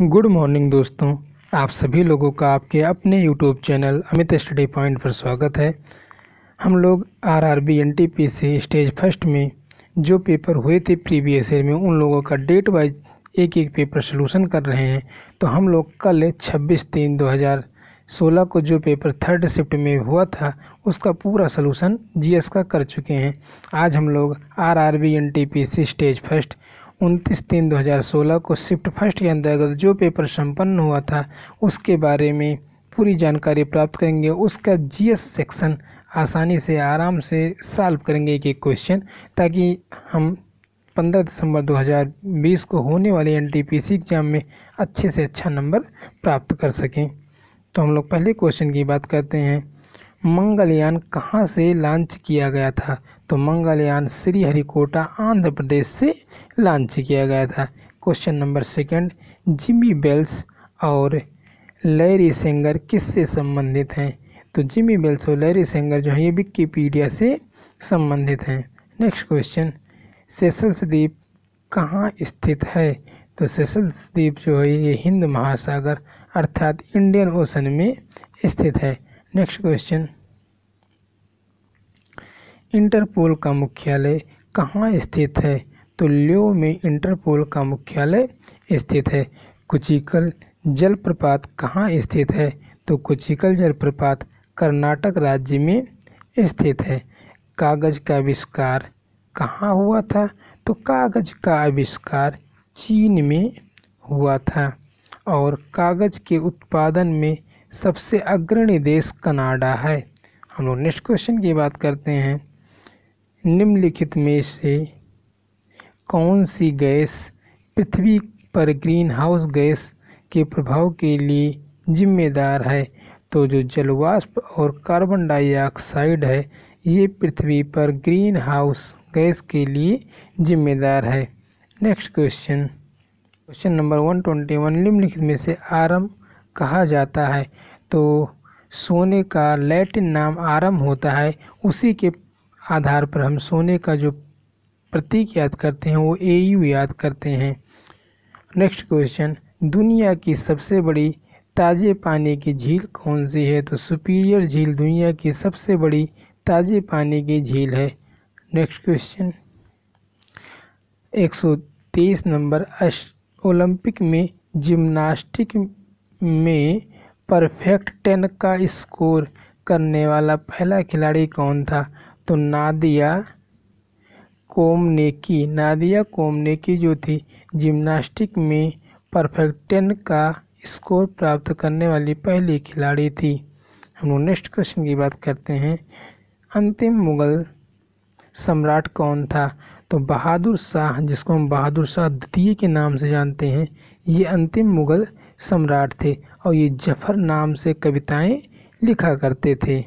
good morning दोस्तों आप सभी लोगों का आपके अपने YouTube channel Amit study point पर स्वागत है हम लोग आरआरबी एनटीपीसी स्टेज फर्स्ट में जो पेपर हुए थे प्रीवियस ईयर में उन लोगों का डेट वाइज एक एक पेपर सोलूशन कर रहे हैं तो हम लोग कल 26 तीन 2016 को जो पेपर थर्ड शिफ्ट में हुआ था उसका पूरा सोलूशन जी का कर चुके हैं आज हम लोग पी सी स्टेज फर्स्ट उनतीस तीन 2016 को शिफ्ट फर्स्ट के अंतर्गत जो पेपर संपन्न हुआ था उसके बारे में पूरी जानकारी प्राप्त करेंगे उसका जीएस सेक्शन आसानी से आराम से सॉल्व करेंगे एक एक क्वेश्चन ताकि हम 15 दिसंबर 2020 को होने वाले एन एग्ज़ाम में अच्छे से अच्छा नंबर प्राप्त कर सकें तो हम लोग पहले क्वेश्चन की बात करते हैं मंगलयान कहाँ से लॉन्च किया गया था तो मंगलयान श्रीहरिकोटा आंध्र प्रदेश से लॉन्च किया गया था question number second Jimmy Wales और लैरी सेंगर किससे संबंधित हैं तो जिमी बेल्स और लैरी सेंगर जो है ये विकीपीडिया से संबंधित हैं नेक्स्ट क्वेश्चन सेसल्स द्वीप कहाँ स्थित है तो सेसल्स द्वीप जो है ये हिंद महासागर अर्थात इंडियन ओशन में स्थित है नेक्स्ट क्वेश्चन इंटरपोल का मुख्यालय कहाँ स्थित है तो लियो में इंटरपोल का मुख्यालय स्थित है कुचिकल जलप्रपात कहाँ स्थित है तो कुचिकल जलप्रपात कर्नाटक राज्य में स्थित है कागज़ का आविष्कार कहाँ हुआ था तो कागज़ का आविष्कार चीन में हुआ था और कागज़ के उत्पादन में सबसे अग्रणी देश कनाडा है हम लोग नेक्स्ट क्वेश्चन की बात करते हैं निम्नलिखित में से कौन सी गैस पृथ्वी पर ग्रीन हाउस गैस के प्रभाव के लिए जिम्मेदार है तो जो जलवाष्प और कार्बन डाइऑक्साइड है ये पृथ्वी पर ग्रीन हाउस गैस के लिए जिम्मेदार है next question question number one twenty one निम्नलिखित में से आरम्भ कहा जाता है तो सोने का लैटिन नाम आरम होता है उसी के आधार पर हम सोने का जो प्रतीक याद करते हैं वो ए यू याद करते हैं नेक्स्ट क्वेश्चन दुनिया की सबसे बड़ी ताजे पानी की झील कौन सी है तो सुपीरियर झील दुनिया की सबसे बड़ी ताजे पानी की झील है नेक्स्ट क्वेश्चन 123 नंबर ओलंपिक में जिम्नास्टिक में परफेक्ट टेन का स्कोर करने वाला पहला खिलाड़ी कौन था तो नादिया कोमनेकी नादिया कोमनेकी जो थी जिम्नास्टिक में परफेक्ट टेन का स्कोर प्राप्त करने वाली पहली खिलाड़ी थी हम लोग नेक्स्ट क्वेश्चन की बात करते हैं अंतिम मुगल सम्राट कौन था तो बहादुर शाह जिसको हम बहादुर शाह द्वितीय के नाम से जानते हैं ये अंतिम मुगल सम्राट थे और ये जफर नाम से कविताएं लिखा करते थे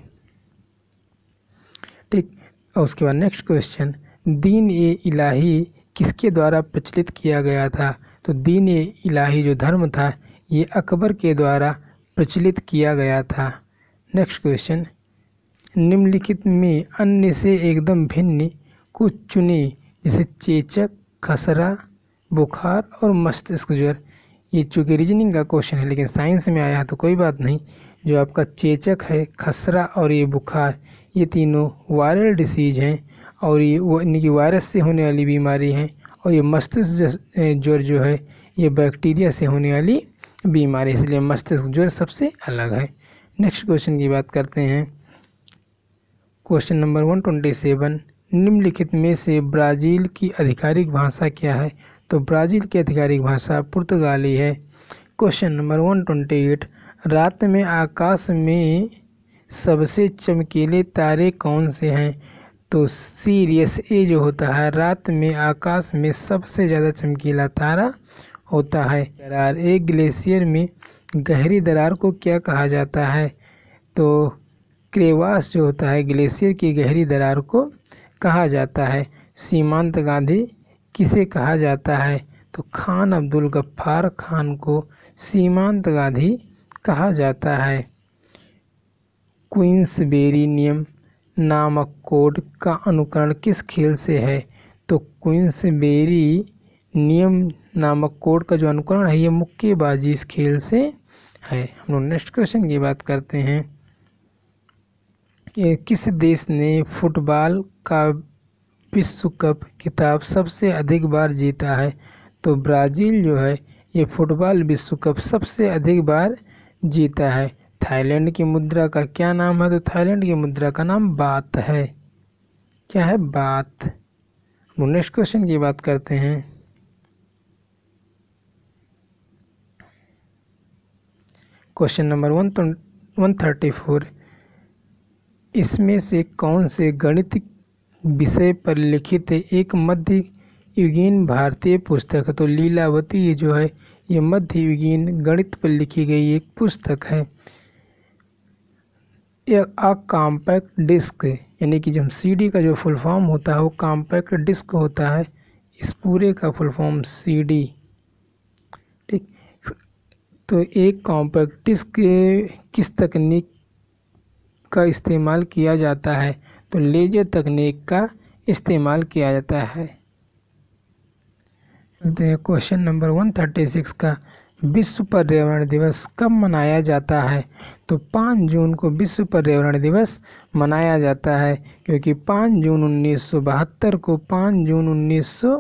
ठीक और उसके बाद नेक्स्ट क्वेश्चन दीन ए इलाही किसके द्वारा प्रचलित किया गया था तो दीन ए इलाही जो धर्म था ये अकबर के द्वारा प्रचलित किया गया था नेक्स्ट क्वेश्चन निम्नलिखित में अन्य से एकदम भिन्न कुछ चुने जैसे चेचक खसरा बुखार और मस्तिष्क ज्वर ये चूँकि रीजनिंग का क्वेश्चन है लेकिन साइंस में आया तो कोई बात नहीं जो आपका चेचक है खसरा और ये बुखार ये तीनों वायरल डिसीज़ हैं और ये इनकी वायरस से होने वाली बीमारी हैं और ये मस्तिष्क ज्वर जो है ये बैक्टीरिया से होने वाली बीमारी इसलिए मस्तिष्क ज्वर सबसे अलग है नेक्स्ट क्वेश्चन की बात करते हैं question number one twenty seven निम्नलिखित में से ब्राज़ील की आधिकारिक भाषा क्या है तो ब्राज़ील की आधिकारिक भाषा पुर्तगाली है question number one twenty eight रात में आकाश में सबसे चमकीले तारे कौन से हैं तो सीरियस ए जो होता है रात में आकाश में सबसे ज़्यादा चमकीला तारा होता है दरार एक ग्लेशियर में गहरी दरार को क्या कहा जाता है तो क्रेवास जो होता है ग्लेशियर की गहरी दरार को कहा जाता है सीमांत गांधी किसे कहा जाता है तो खान अब्दुल गफ्फार खान को सीमांत गांधी कहा जाता है क्वींसबेरी नियम नामक कोड का अनुकरण किस खेल से है तो क्वींसबेरी नियम नामक कोड का जो अनुकरण है ये मुक्केबाजी इस खेल से है हम लोग नेक्स्ट क्वेश्चन की बात करते हैं किस देश ने फुटबॉल का विश्व कप खिताब सबसे अधिक बार जीता है तो ब्राज़ील जो है ये फुटबॉल विश्व कप सबसे अधिक बार जीता है थाईलैंड की मुद्रा का क्या नाम है तो थाईलैंड की मुद्रा का नाम बात है क्या है बात नेक्स्ट क्वेश्चन की बात करते हैं क्वेश्चन नंबर वन तो, वन थर्टी फोर इसमें से कौन से गणित विषय पर लिखित एक मध्य युगीन भारतीय पुस्तक है तो लीलावती ये जो है ये मध्य युगीन गणित पर लिखी गई एक पुस्तक है अ कॉम्पैक्ट डिस्क यानी कि जब सीडी का जो फुल फॉर्म होता है वो कॉम्पैक्ट डिस्क होता है इस पूरे का फुल फॉर्म सीडी ठीक तो एक कॉम्पैक्ट डिस्क किस तकनीक का इस्तेमाल किया जाता है तो लेजर तकनीक का इस्तेमाल किया जाता है question number one thirty six का विश्व पर्यावरण दिवस कब मनाया जाता है तो पाँच जून को विश्व पर्यावरण दिवस मनाया जाता है क्योंकि पाँच जून उन्नीस सौ बहत्तर को पाँच जून उन्नीस सौ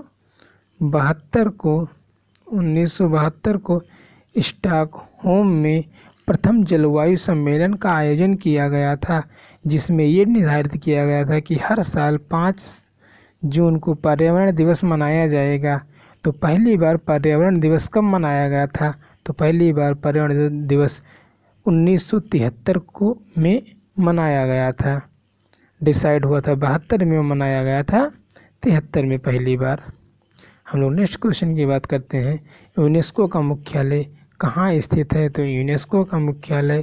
बहत्तर को उन्नीस सौ बहत्तर को होम में प्रथम जलवायु सम्मेलन का आयोजन किया गया था जिसमें ये निर्धारित किया गया था कि हर साल पाँच जून को पर्यावरण दिवस मनाया जाएगा तो पहली बार पर्यावरण दिवस कब मनाया गया था तो पहली बार पर्यावरण दिवस 1973 को में मनाया गया था डिसाइड हुआ था बहत्तर में मनाया गया था तिहत्तर में पहली बार हम लोग नेक्स्ट क्वेश्चन की बात करते हैं यूनेस्को का मुख्यालय कहाँ स्थित है तो यूनेस्को का मुख्यालय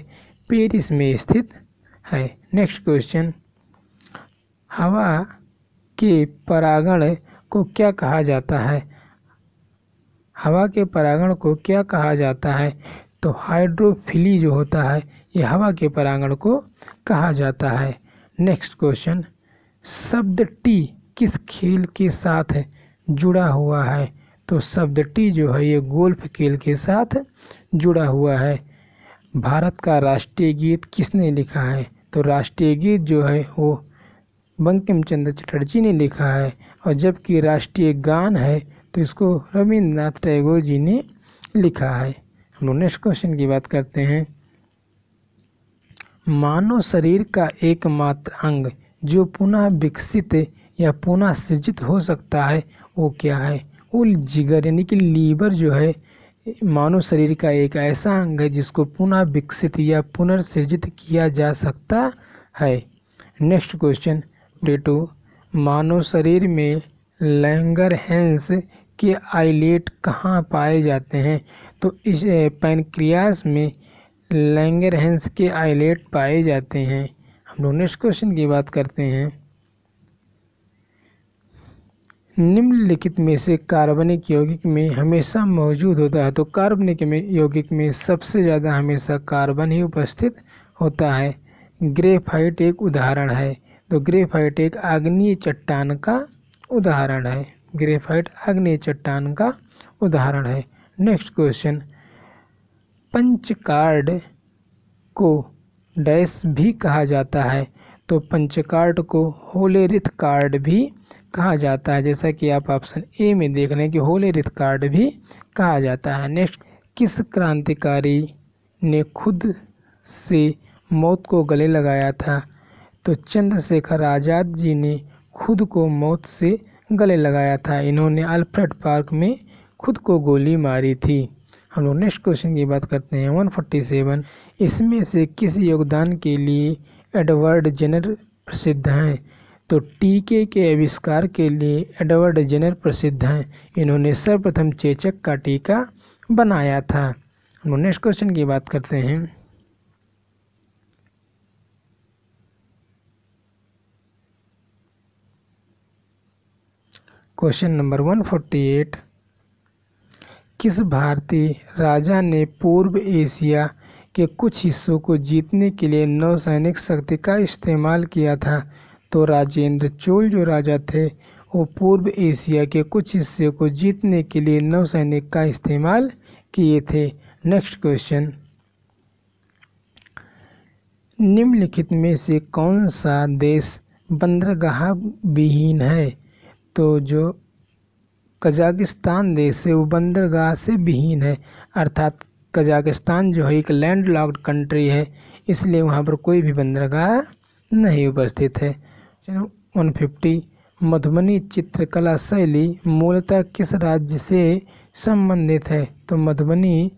पेरिस में स्थित है नेक्स्ट क्वेश्चन हवा के परागण को क्या कहा जाता है हवा के परागण को क्या कहा जाता है तो हाइड्रोफिली जो होता है ये हवा के परागण को कहा जाता है नेक्स्ट क्वेश्चन शब्द टी किस खेल के साथ जुड़ा हुआ है तो शब्द टी जो है ये गोल्फ खेल के साथ जुड़ा हुआ है भारत का राष्ट्रीय गीत किसने लिखा है तो राष्ट्रीय गीत जो है वो बंकिम चंद्र चटर्जी ने लिखा है और जबकि राष्ट्रीय गान है तो इसको रविंद्रनाथ टैगोर जी ने लिखा है हम लोग नेक्स्ट क्वेश्चन की बात करते हैं मानव शरीर का एकमात्र अंग जो पुनः विकसित या पुनः सृजित हो सकता है वो क्या है उल जिगर यानी कि लीवर जो है मानव शरीर का एक ऐसा अंग है जिसको पुनः विकसित या पुनर्सृजित किया जा सकता है नेक्स्ट क्वेश्चन डेटो मानव शरीर में लैंगर हैंस के आइलेट कहाँ पाए जाते हैं तो इस पैनक्रियास में लैंगर हैंस के आइलेट पाए जाते हैं हम लोग नेक्स्ट क्वेश्चन की बात करते हैं निम्नलिखित में से कार्बनिक यौगिक में हमेशा मौजूद होता है तो कार्बनिक में यौगिक में सबसे ज़्यादा हमेशा कार्बन ही उपस्थित होता है ग्रेफाइट एक उदाहरण है तो ग्रेफाइट एक आग्नीय चट्टान का उदाहरण है ग्रेफाइट आग्नीय चट्टान का उदाहरण है नेक्स्ट क्वेश्चन पंचकार्ड को डैश भी कहा जाता है तो पंचकार्ड को होलेरिथ कार्ड भी कहा जाता है जैसा कि आप ऑप्शन ए में देख रहे हैं कि होले रिथ कार्ड भी कहा जाता है नेक्स्ट किस क्रांतिकारी ने खुद से मौत को गले लगाया था तो चंद्रशेखर आज़ाद जी ने खुद को मौत से गले लगाया था इन्होंने अल्फ्रेड पार्क में खुद को गोली मारी थी हम लोग नेक्स्ट क्वेश्चन की बात करते हैं 147 इसमें से किस योगदान के लिए एडवर्ड जेनर प्रसिद्ध हैं तो टीके के आविष्कार के लिए एडवर्ड जेनर प्रसिद्ध हैं इन्होंने सर्वप्रथम चेचक का टीका बनाया था नेक्स्ट क्वेश्चन की बात करते हैं question number one forty eight किस भारतीय राजा ने पूर्व एशिया के कुछ हिस्सों को जीतने के लिए नौसैनिक शक्ति का इस्तेमाल किया था तो राजेंद्र चोल जो राजा थे वो पूर्व एशिया के कुछ हिस्से को जीतने के लिए नौसैनिक का इस्तेमाल किए थे नेक्स्ट क्वेश्चन निम्नलिखित में से कौन सा देश बंदरगाह विहीन है तो जो कजाकिस्तान देश है वो बंदरगाह से विहीन है अर्थात कजाकिस्तान जो है एक लैंडलॉक्ड कंट्री है इसलिए वहाँ पर कोई भी बंदरगाह नहीं उपस्थित है क्वेश्चन 150 मधुबनी चित्रकला शैली मूलतः किस राज्य से संबंधित है तो मधुबनी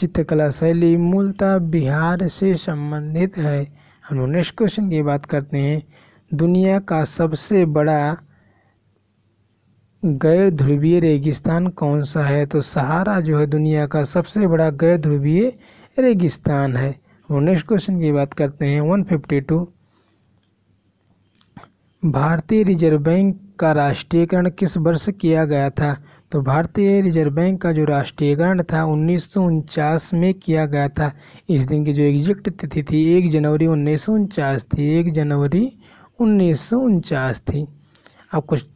चित्रकला शैली मूलतः बिहार से संबंधित है हम नेक्स्ट क्वेश्चन की बात करते हैं दुनिया का सबसे बड़ा गैर ध्रुवीय रेगिस्तान कौन सा है तो सहारा जो है दुनिया का सबसे बड़ा गैर ध्रुवीय रेगिस्तान है नेक्स्ट क्वेश्चन की बात करते हैं 152 भारतीय रिजर्व बैंक का राष्ट्रीयकरण किस वर्ष किया गया था तो भारतीय रिजर्व बैंक का जो राष्ट्रीयकरण था उन्नीस में किया गया था इस दिन की जो एग्जिक्ट तिथि थी एक जनवरी उन्नीस थी एक जनवरी उन्नीस थी अब कुछ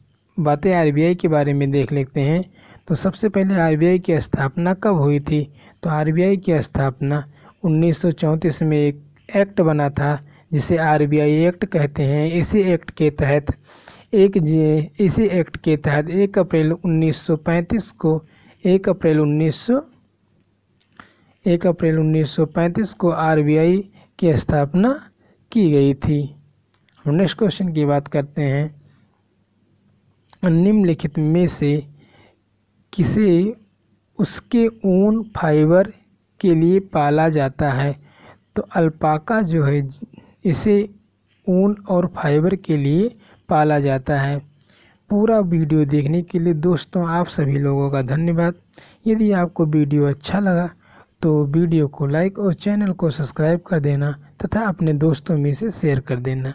बातें आरबीआई के बारे में देख लेते हैं तो सबसे पहले आरबीआई की स्थापना कब हुई थी तो आरबीआई की स्थापना उन्नीस में एक एक्ट बना था जिसे आरबीआई एक्ट कहते हैं इसी एक्ट के तहत एक इसी एक्ट के तहत एक अप्रैल 1935 को एक अप्रैल 1900 एक अप्रैल 1935 को आरबीआई की स्थापना की गई थी हम नेक्स्ट क्वेश्चन की बात करते हैं निम्नलिखित में से किसे उसके ऊन फाइबर के लिए पाला जाता है तो अल्पाका जो है इसे ऊन और फाइबर के लिए पाला जाता है पूरा वीडियो देखने के लिए दोस्तों आप सभी लोगों का धन्यवाद यदि आपको वीडियो अच्छा लगा तो वीडियो को लाइक और चैनल को सब्सक्राइब कर देना तथा अपने दोस्तों में से शेयर कर देना